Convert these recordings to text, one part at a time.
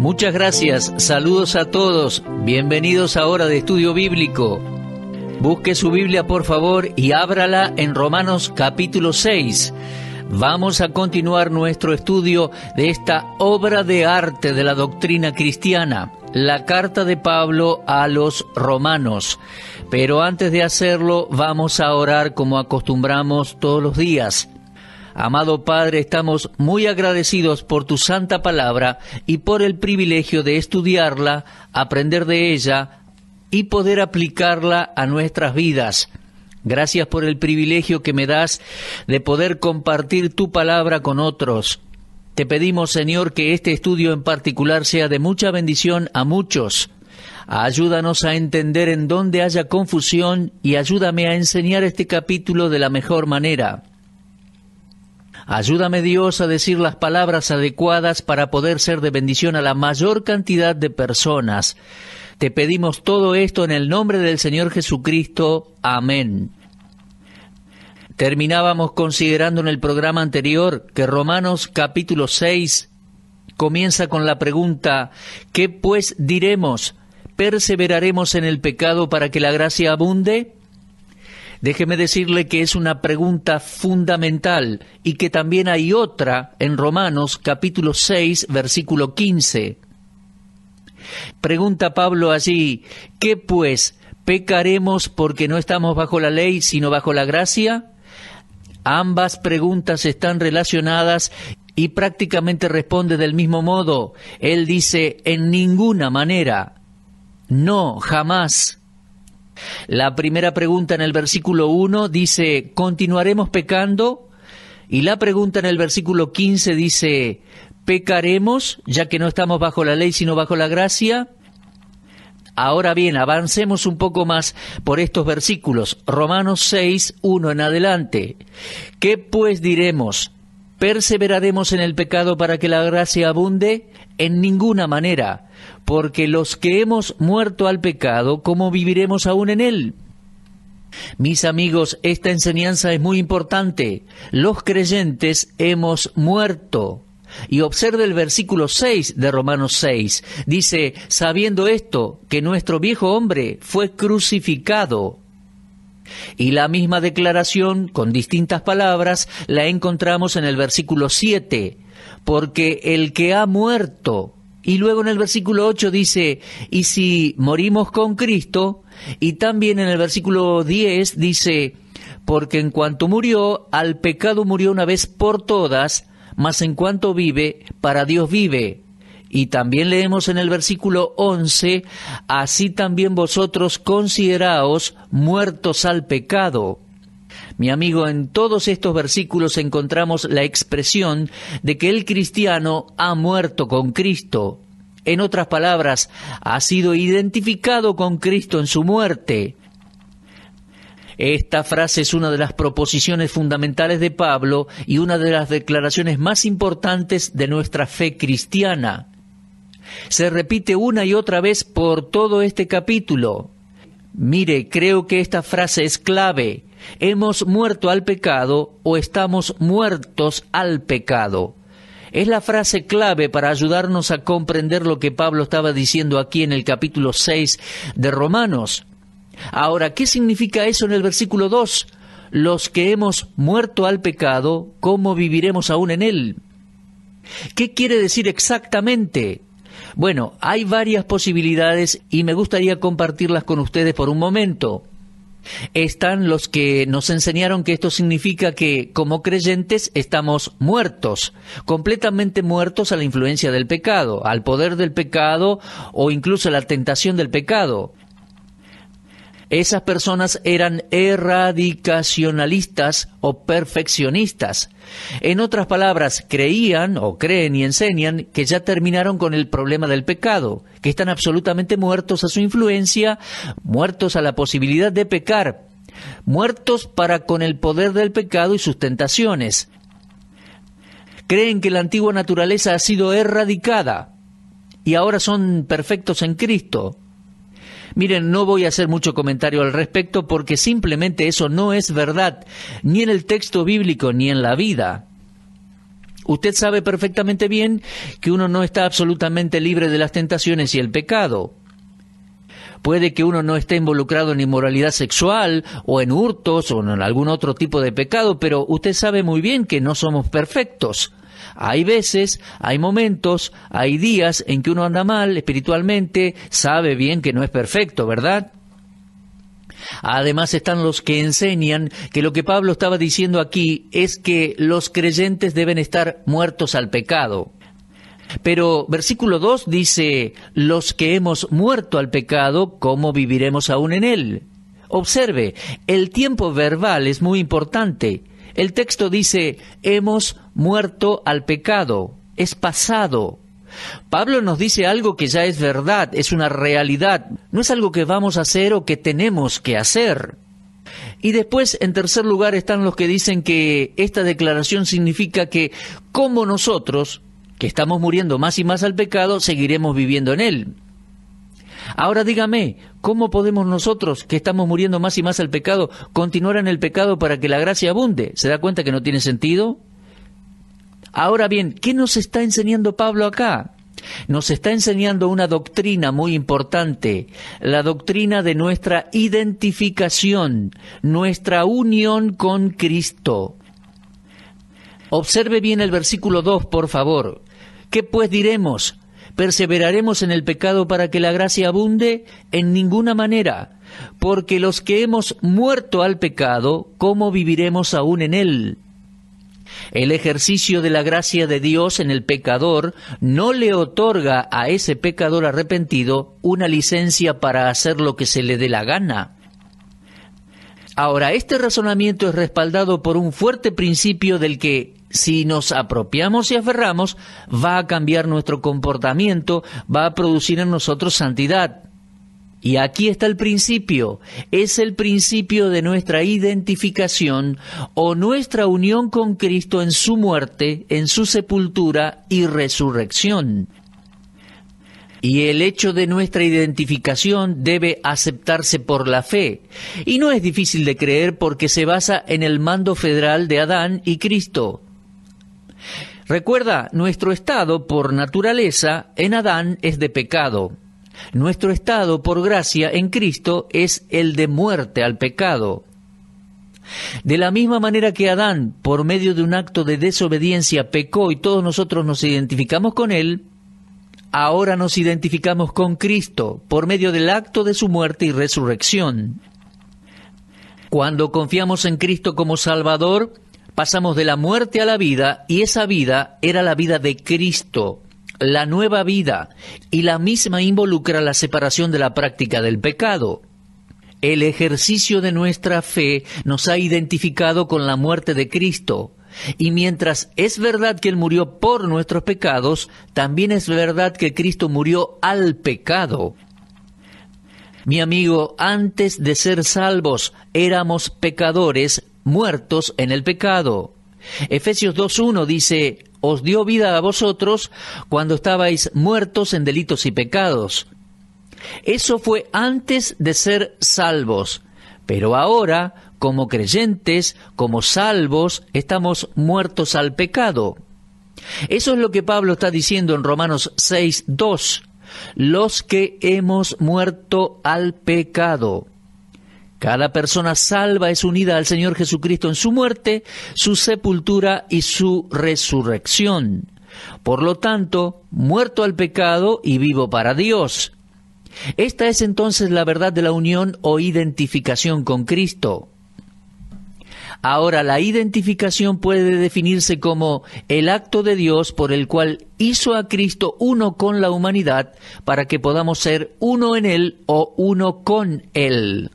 Muchas gracias, saludos a todos, bienvenidos a Hora de Estudio Bíblico. Busque su Biblia por favor y ábrala en Romanos capítulo 6. Vamos a continuar nuestro estudio de esta obra de arte de la doctrina cristiana, la carta de Pablo a los romanos. Pero antes de hacerlo, vamos a orar como acostumbramos todos los días. Amado Padre, estamos muy agradecidos por tu santa palabra y por el privilegio de estudiarla, aprender de ella y poder aplicarla a nuestras vidas. Gracias por el privilegio que me das de poder compartir tu palabra con otros. Te pedimos, Señor, que este estudio en particular sea de mucha bendición a muchos. Ayúdanos a entender en dónde haya confusión y ayúdame a enseñar este capítulo de la mejor manera. Ayúdame Dios a decir las palabras adecuadas para poder ser de bendición a la mayor cantidad de personas. Te pedimos todo esto en el nombre del Señor Jesucristo. Amén. Terminábamos considerando en el programa anterior que Romanos capítulo 6 comienza con la pregunta, ¿qué pues diremos? ¿Perseveraremos en el pecado para que la gracia abunde? Déjeme decirle que es una pregunta fundamental y que también hay otra en Romanos capítulo 6 versículo 15. Pregunta Pablo allí, ¿qué pues? ¿Pecaremos porque no estamos bajo la ley sino bajo la gracia? Ambas preguntas están relacionadas y prácticamente responde del mismo modo. Él dice, en ninguna manera, no, jamás. La primera pregunta en el versículo 1 dice, ¿continuaremos pecando? Y la pregunta en el versículo 15 dice, ¿pecaremos ya que no estamos bajo la ley sino bajo la gracia? Ahora bien, avancemos un poco más por estos versículos, Romanos 6, 1 en adelante. ¿Qué pues diremos? ¿Perseveraremos en el pecado para que la gracia abunde? En ninguna manera porque los que hemos muerto al pecado, ¿cómo viviremos aún en él? Mis amigos, esta enseñanza es muy importante. Los creyentes hemos muerto. Y observe el versículo 6 de Romanos 6. Dice, sabiendo esto, que nuestro viejo hombre fue crucificado. Y la misma declaración, con distintas palabras, la encontramos en el versículo 7. Porque el que ha muerto y luego en el versículo 8 dice, y si morimos con Cristo, y también en el versículo 10 dice, porque en cuanto murió, al pecado murió una vez por todas, mas en cuanto vive, para Dios vive. Y también leemos en el versículo 11, así también vosotros consideraos muertos al pecado, mi amigo, en todos estos versículos encontramos la expresión de que el cristiano ha muerto con Cristo. En otras palabras, ha sido identificado con Cristo en su muerte. Esta frase es una de las proposiciones fundamentales de Pablo y una de las declaraciones más importantes de nuestra fe cristiana. Se repite una y otra vez por todo este capítulo. Mire, creo que esta frase es clave. Hemos muerto al pecado o estamos muertos al pecado. Es la frase clave para ayudarnos a comprender lo que Pablo estaba diciendo aquí en el capítulo 6 de Romanos. Ahora, ¿qué significa eso en el versículo 2? Los que hemos muerto al pecado, ¿cómo viviremos aún en él? ¿Qué quiere decir exactamente? Bueno, hay varias posibilidades y me gustaría compartirlas con ustedes por un momento están los que nos enseñaron que esto significa que como creyentes estamos muertos, completamente muertos a la influencia del pecado, al poder del pecado o incluso a la tentación del pecado. Esas personas eran erradicacionalistas o perfeccionistas. En otras palabras, creían o creen y enseñan que ya terminaron con el problema del pecado, que están absolutamente muertos a su influencia, muertos a la posibilidad de pecar, muertos para con el poder del pecado y sus tentaciones. Creen que la antigua naturaleza ha sido erradicada y ahora son perfectos en Cristo, Miren, no voy a hacer mucho comentario al respecto porque simplemente eso no es verdad, ni en el texto bíblico ni en la vida. Usted sabe perfectamente bien que uno no está absolutamente libre de las tentaciones y el pecado. Puede que uno no esté involucrado en inmoralidad sexual o en hurtos o en algún otro tipo de pecado, pero usted sabe muy bien que no somos perfectos. Hay veces, hay momentos, hay días en que uno anda mal espiritualmente, sabe bien que no es perfecto, ¿verdad? Además están los que enseñan que lo que Pablo estaba diciendo aquí es que los creyentes deben estar muertos al pecado. Pero versículo 2 dice, los que hemos muerto al pecado, ¿cómo viviremos aún en él? Observe, el tiempo verbal es muy importante. El texto dice, hemos muerto al pecado, es pasado. Pablo nos dice algo que ya es verdad, es una realidad, no es algo que vamos a hacer o que tenemos que hacer. Y después, en tercer lugar, están los que dicen que esta declaración significa que como nosotros, que estamos muriendo más y más al pecado, seguiremos viviendo en él. Ahora dígame, ¿cómo podemos nosotros, que estamos muriendo más y más al pecado, continuar en el pecado para que la gracia abunde? ¿Se da cuenta que no tiene sentido? Ahora bien, ¿qué nos está enseñando Pablo acá? Nos está enseñando una doctrina muy importante, la doctrina de nuestra identificación, nuestra unión con Cristo. Observe bien el versículo 2, por favor. ¿Qué pues diremos? ¿Perseveraremos en el pecado para que la gracia abunde? En ninguna manera, porque los que hemos muerto al pecado, ¿cómo viviremos aún en él? El ejercicio de la gracia de Dios en el pecador no le otorga a ese pecador arrepentido una licencia para hacer lo que se le dé la gana. Ahora, este razonamiento es respaldado por un fuerte principio del que, si nos apropiamos y aferramos, va a cambiar nuestro comportamiento, va a producir en nosotros santidad. Y aquí está el principio, es el principio de nuestra identificación o nuestra unión con Cristo en su muerte, en su sepultura y resurrección. Y el hecho de nuestra identificación debe aceptarse por la fe. Y no es difícil de creer porque se basa en el mando federal de Adán y Cristo. Recuerda, nuestro estado por naturaleza en Adán es de pecado. Nuestro estado, por gracia, en Cristo es el de muerte al pecado. De la misma manera que Adán, por medio de un acto de desobediencia, pecó y todos nosotros nos identificamos con él, ahora nos identificamos con Cristo por medio del acto de su muerte y resurrección. Cuando confiamos en Cristo como Salvador, pasamos de la muerte a la vida y esa vida era la vida de Cristo la nueva vida y la misma involucra la separación de la práctica del pecado. El ejercicio de nuestra fe nos ha identificado con la muerte de Cristo. Y mientras es verdad que Él murió por nuestros pecados, también es verdad que Cristo murió al pecado. Mi amigo, antes de ser salvos éramos pecadores muertos en el pecado. Efesios 2.1 dice, os dio vida a vosotros cuando estabais muertos en delitos y pecados. Eso fue antes de ser salvos, pero ahora, como creyentes, como salvos, estamos muertos al pecado. Eso es lo que Pablo está diciendo en Romanos 6, 2. Los que hemos muerto al pecado. Cada persona salva es unida al Señor Jesucristo en su muerte, su sepultura y su resurrección. Por lo tanto, muerto al pecado y vivo para Dios. Esta es entonces la verdad de la unión o identificación con Cristo. Ahora, la identificación puede definirse como el acto de Dios por el cual hizo a Cristo uno con la humanidad para que podamos ser uno en Él o uno con Él.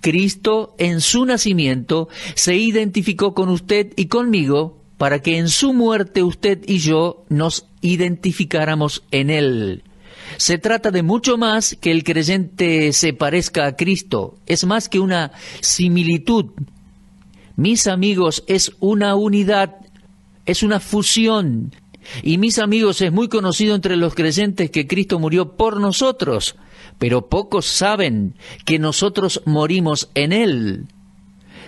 Cristo en su nacimiento se identificó con usted y conmigo para que en su muerte usted y yo nos identificáramos en Él. Se trata de mucho más que el creyente se parezca a Cristo, es más que una similitud. Mis amigos, es una unidad, es una fusión. Y mis amigos, es muy conocido entre los creyentes que Cristo murió por nosotros pero pocos saben que nosotros morimos en Él.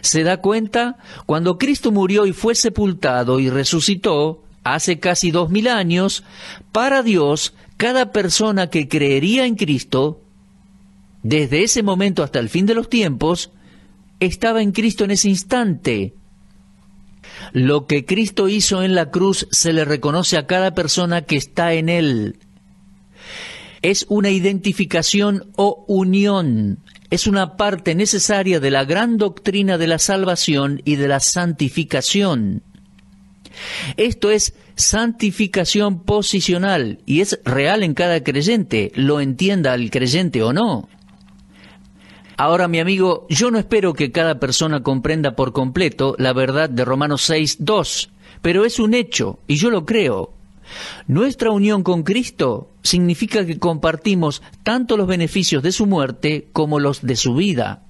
Se da cuenta, cuando Cristo murió y fue sepultado y resucitó, hace casi dos mil años, para Dios, cada persona que creería en Cristo, desde ese momento hasta el fin de los tiempos, estaba en Cristo en ese instante. Lo que Cristo hizo en la cruz se le reconoce a cada persona que está en Él es una identificación o unión, es una parte necesaria de la gran doctrina de la salvación y de la santificación. Esto es santificación posicional y es real en cada creyente, lo entienda el creyente o no. Ahora, mi amigo, yo no espero que cada persona comprenda por completo la verdad de Romanos 6, 2, pero es un hecho y yo lo creo. Nuestra unión con Cristo significa que compartimos tanto los beneficios de su muerte como los de su vida.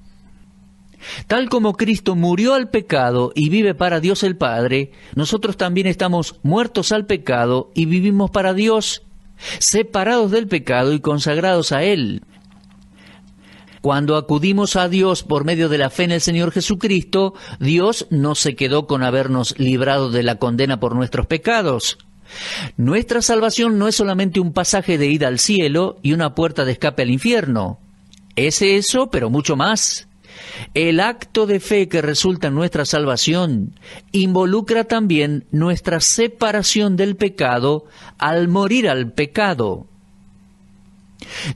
Tal como Cristo murió al pecado y vive para Dios el Padre, nosotros también estamos muertos al pecado y vivimos para Dios, separados del pecado y consagrados a Él. Cuando acudimos a Dios por medio de la fe en el Señor Jesucristo, Dios no se quedó con habernos librado de la condena por nuestros pecados. Nuestra salvación no es solamente un pasaje de ida al cielo y una puerta de escape al infierno. Es eso, pero mucho más. El acto de fe que resulta en nuestra salvación involucra también nuestra separación del pecado al morir al pecado.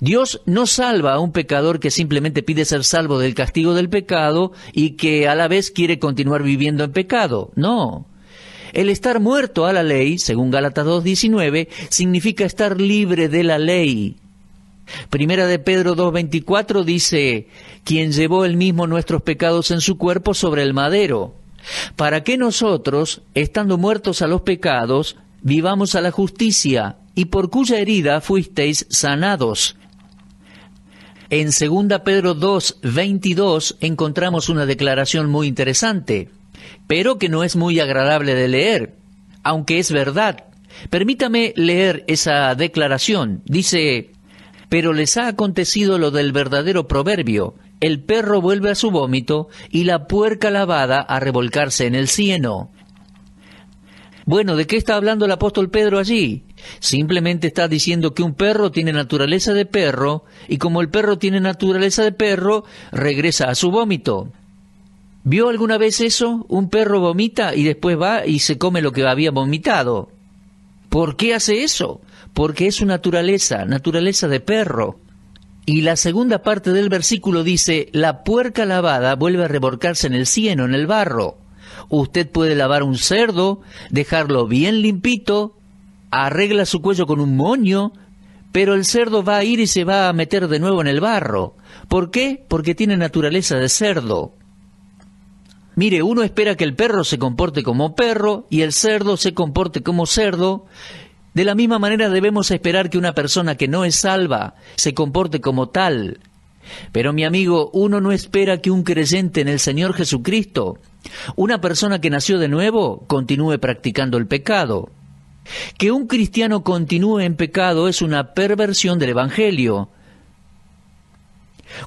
Dios no salva a un pecador que simplemente pide ser salvo del castigo del pecado y que a la vez quiere continuar viviendo en pecado. No. El estar muerto a la ley, según Gálatas 2.19, significa estar libre de la ley. Primera de Pedro 2.24 dice, quien llevó él mismo nuestros pecados en su cuerpo sobre el madero, para que nosotros, estando muertos a los pecados, vivamos a la justicia, y por cuya herida fuisteis sanados. En Segunda Pedro 2, encontramos una declaración muy interesante pero que no es muy agradable de leer, aunque es verdad. Permítame leer esa declaración. Dice, pero les ha acontecido lo del verdadero proverbio, el perro vuelve a su vómito y la puerca lavada a revolcarse en el cieno. Bueno, ¿de qué está hablando el apóstol Pedro allí? Simplemente está diciendo que un perro tiene naturaleza de perro y como el perro tiene naturaleza de perro, regresa a su vómito. ¿Vio alguna vez eso? Un perro vomita y después va y se come lo que había vomitado. ¿Por qué hace eso? Porque es su naturaleza, naturaleza de perro. Y la segunda parte del versículo dice, la puerca lavada vuelve a reborcarse en el cieno, en el barro. Usted puede lavar un cerdo, dejarlo bien limpito, arregla su cuello con un moño, pero el cerdo va a ir y se va a meter de nuevo en el barro. ¿Por qué? Porque tiene naturaleza de cerdo. Mire, uno espera que el perro se comporte como perro y el cerdo se comporte como cerdo. De la misma manera debemos esperar que una persona que no es salva se comporte como tal. Pero mi amigo, uno no espera que un creyente en el Señor Jesucristo, una persona que nació de nuevo, continúe practicando el pecado. Que un cristiano continúe en pecado es una perversión del Evangelio.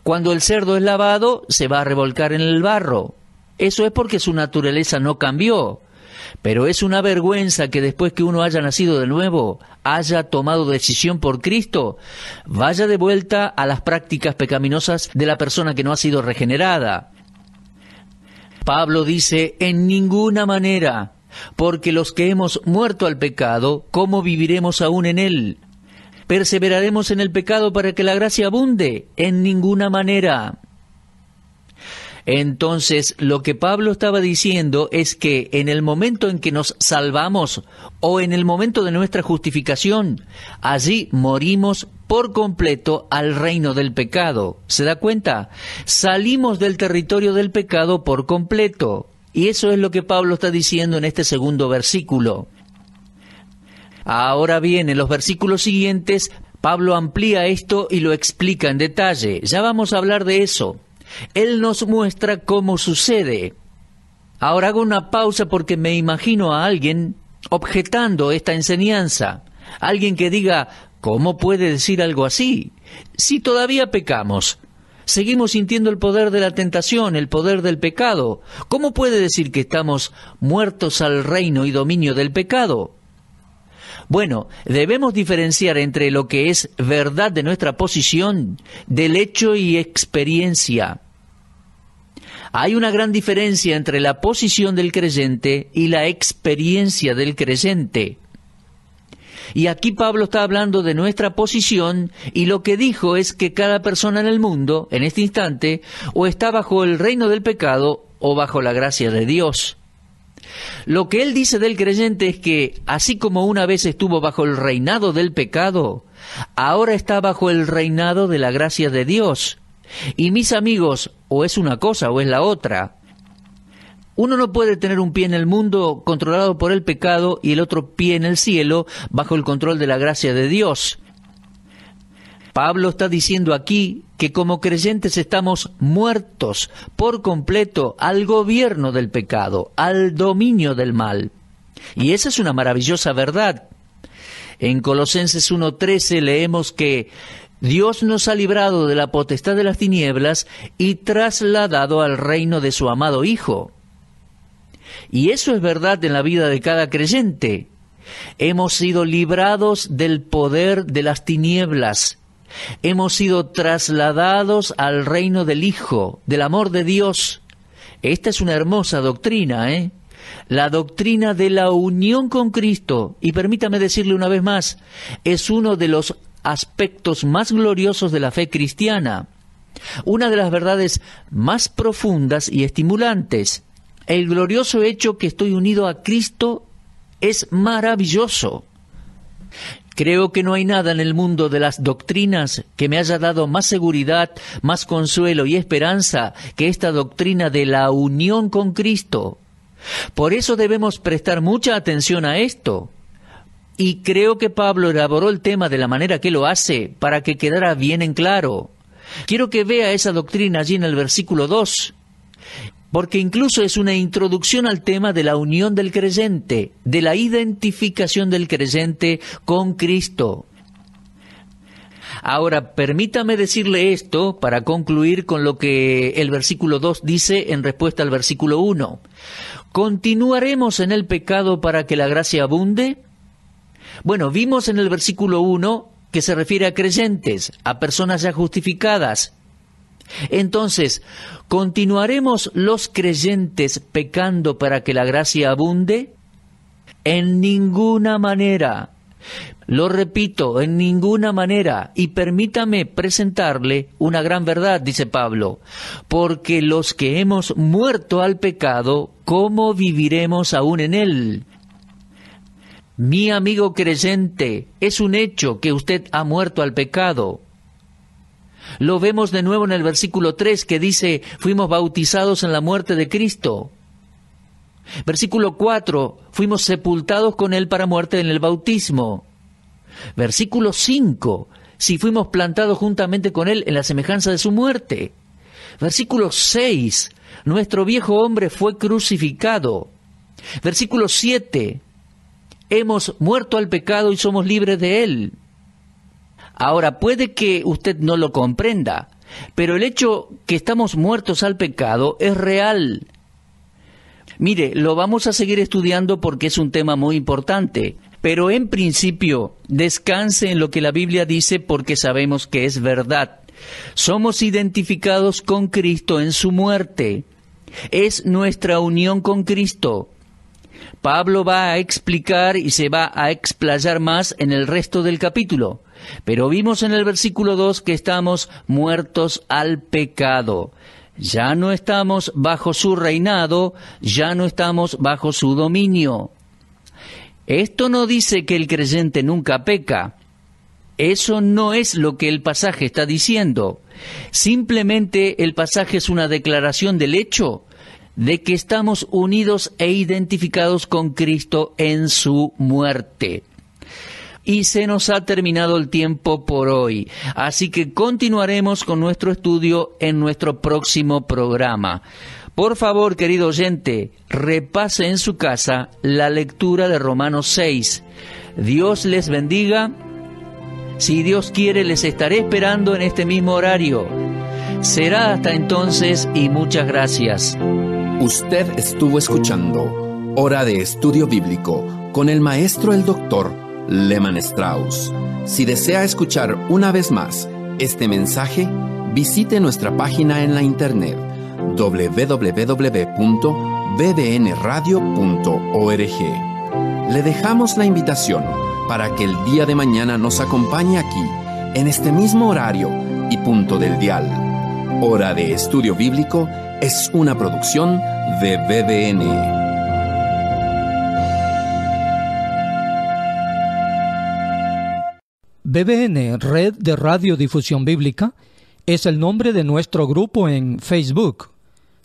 Cuando el cerdo es lavado, se va a revolcar en el barro. Eso es porque su naturaleza no cambió. Pero es una vergüenza que después que uno haya nacido de nuevo, haya tomado decisión por Cristo, vaya de vuelta a las prácticas pecaminosas de la persona que no ha sido regenerada. Pablo dice, en ninguna manera, porque los que hemos muerto al pecado, ¿cómo viviremos aún en él? ¿Perseveraremos en el pecado para que la gracia abunde? En ninguna manera. Entonces, lo que Pablo estaba diciendo es que en el momento en que nos salvamos o en el momento de nuestra justificación, allí morimos por completo al reino del pecado. ¿Se da cuenta? Salimos del territorio del pecado por completo. Y eso es lo que Pablo está diciendo en este segundo versículo. Ahora bien, en los versículos siguientes, Pablo amplía esto y lo explica en detalle. Ya vamos a hablar de eso. Él nos muestra cómo sucede. Ahora hago una pausa porque me imagino a alguien objetando esta enseñanza. Alguien que diga, ¿cómo puede decir algo así? Si todavía pecamos, seguimos sintiendo el poder de la tentación, el poder del pecado, ¿cómo puede decir que estamos muertos al reino y dominio del pecado? Bueno, debemos diferenciar entre lo que es verdad de nuestra posición del hecho y experiencia. Hay una gran diferencia entre la posición del creyente y la experiencia del creyente. Y aquí Pablo está hablando de nuestra posición y lo que dijo es que cada persona en el mundo, en este instante, o está bajo el reino del pecado o bajo la gracia de Dios. Lo que él dice del creyente es que, así como una vez estuvo bajo el reinado del pecado, ahora está bajo el reinado de la gracia de Dios. Y mis amigos, o es una cosa o es la otra. Uno no puede tener un pie en el mundo controlado por el pecado y el otro pie en el cielo bajo el control de la gracia de Dios. Pablo está diciendo aquí que como creyentes estamos muertos por completo al gobierno del pecado, al dominio del mal. Y esa es una maravillosa verdad. En Colosenses 1.13 leemos que Dios nos ha librado de la potestad de las tinieblas y trasladado al reino de su amado Hijo. Y eso es verdad en la vida de cada creyente. Hemos sido librados del poder de las tinieblas Hemos sido trasladados al reino del Hijo, del amor de Dios. Esta es una hermosa doctrina, ¿eh? La doctrina de la unión con Cristo, y permítame decirle una vez más, es uno de los aspectos más gloriosos de la fe cristiana, una de las verdades más profundas y estimulantes. El glorioso hecho que estoy unido a Cristo es maravilloso. Creo que no hay nada en el mundo de las doctrinas que me haya dado más seguridad, más consuelo y esperanza que esta doctrina de la unión con Cristo. Por eso debemos prestar mucha atención a esto. Y creo que Pablo elaboró el tema de la manera que lo hace para que quedara bien en claro. Quiero que vea esa doctrina allí en el versículo 2 porque incluso es una introducción al tema de la unión del creyente, de la identificación del creyente con Cristo. Ahora, permítame decirle esto para concluir con lo que el versículo 2 dice en respuesta al versículo 1. ¿Continuaremos en el pecado para que la gracia abunde? Bueno, vimos en el versículo 1 que se refiere a creyentes, a personas ya justificadas, entonces, ¿continuaremos los creyentes pecando para que la gracia abunde? En ninguna manera. Lo repito, en ninguna manera. Y permítame presentarle una gran verdad, dice Pablo, porque los que hemos muerto al pecado, ¿cómo viviremos aún en él? Mi amigo creyente, es un hecho que usted ha muerto al pecado. Lo vemos de nuevo en el versículo 3 que dice, fuimos bautizados en la muerte de Cristo. Versículo 4, fuimos sepultados con Él para muerte en el bautismo. Versículo 5, si fuimos plantados juntamente con Él en la semejanza de su muerte. Versículo 6, nuestro viejo hombre fue crucificado. Versículo 7, hemos muerto al pecado y somos libres de Él. Ahora, puede que usted no lo comprenda, pero el hecho que estamos muertos al pecado es real. Mire, lo vamos a seguir estudiando porque es un tema muy importante, pero en principio descanse en lo que la Biblia dice porque sabemos que es verdad. Somos identificados con Cristo en su muerte. Es nuestra unión con Cristo. Pablo va a explicar y se va a explayar más en el resto del capítulo. Pero vimos en el versículo 2 que estamos muertos al pecado. Ya no estamos bajo su reinado, ya no estamos bajo su dominio. Esto no dice que el creyente nunca peca. Eso no es lo que el pasaje está diciendo. Simplemente el pasaje es una declaración del hecho de que estamos unidos e identificados con Cristo en su muerte. Y se nos ha terminado el tiempo por hoy, así que continuaremos con nuestro estudio en nuestro próximo programa. Por favor, querido oyente, repase en su casa la lectura de Romanos 6. Dios les bendiga. Si Dios quiere, les estaré esperando en este mismo horario. Será hasta entonces y muchas gracias. Usted estuvo escuchando Hora de Estudio Bíblico con el maestro el doctor Lehman Strauss. Si desea escuchar una vez más este mensaje, visite nuestra página en la internet www.bbnradio.org. Le dejamos la invitación para que el día de mañana nos acompañe aquí, en este mismo horario y punto del dial. Hora de Estudio Bíblico es una producción de BBN. BBN, Red de Radiodifusión Bíblica, es el nombre de nuestro grupo en Facebook.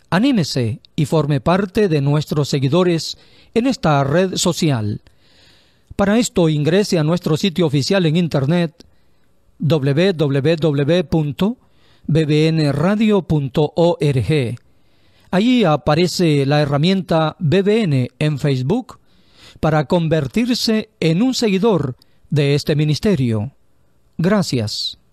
Anímese y forme parte de nuestros seguidores en esta red social. Para esto ingrese a nuestro sitio oficial en internet www.bbnradio.org Allí aparece la herramienta BBN en Facebook para convertirse en un seguidor de este ministerio. Gracias.